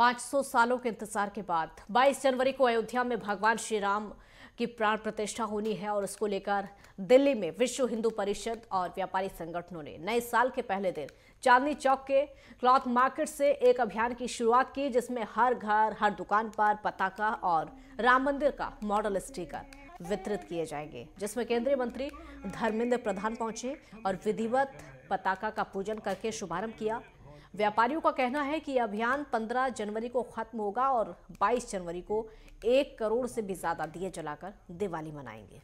500 सालों के इंतजार के बाद 22 जनवरी को अयोध्या में भगवान श्री राम की प्राण प्रतिष्ठा होनी है और उसको लेकर दिल्ली में विश्व हिंदू परिषद और व्यापारी संगठनों ने नए साल के पहले दिन चांदनी चौक के क्लॉथ मार्केट से एक अभियान की शुरुआत की जिसमें हर घर हर दुकान पर पताका और राम मंदिर का मॉडल स्टीकर वितरित किए जाएंगे जिसमें केंद्रीय मंत्री धर्मेंद्र प्रधान पहुंचे और विधिवत पताका का पूजन करके शुभारंभ किया व्यापारियों का कहना है कि अभियान 15 जनवरी को खत्म होगा और 22 जनवरी को एक करोड़ से भी ज्यादा दिए जलाकर दिवाली मनाएंगे